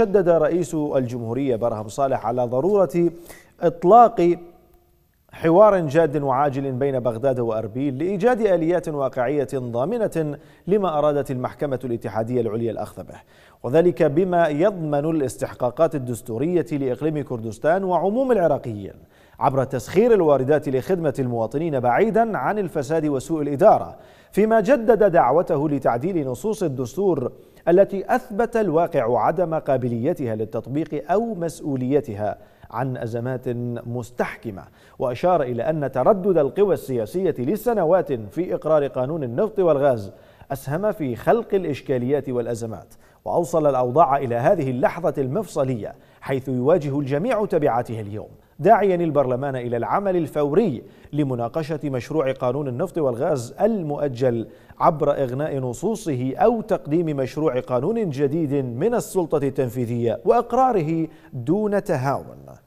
شدد رئيس الجمهورية برهم صالح على ضرورة إطلاق حوار جاد وعاجل بين بغداد وأربيل لإيجاد آليات واقعية ضامنة لما أرادت المحكمة الاتحادية العليا الأخذ به وذلك بما يضمن الاستحقاقات الدستورية لإقليم كردستان وعموم العراقيين عبر تسخير الواردات لخدمة المواطنين بعيدا عن الفساد وسوء الإدارة فيما جدد دعوته لتعديل نصوص الدستور التي أثبت الواقع عدم قابليتها للتطبيق أو مسؤوليتها عن أزمات مستحكمة وأشار إلى أن تردد القوى السياسية لسنوات في إقرار قانون النفط والغاز أسهم في خلق الإشكاليات والأزمات وأوصل الأوضاع إلى هذه اللحظة المفصلية حيث يواجه الجميع تبعاتها اليوم داعيا البرلمان إلى العمل الفوري لمناقشة مشروع قانون النفط والغاز المؤجل عبر إغناء نصوصه أو تقديم مشروع قانون جديد من السلطة التنفيذية وإقراره دون تهاون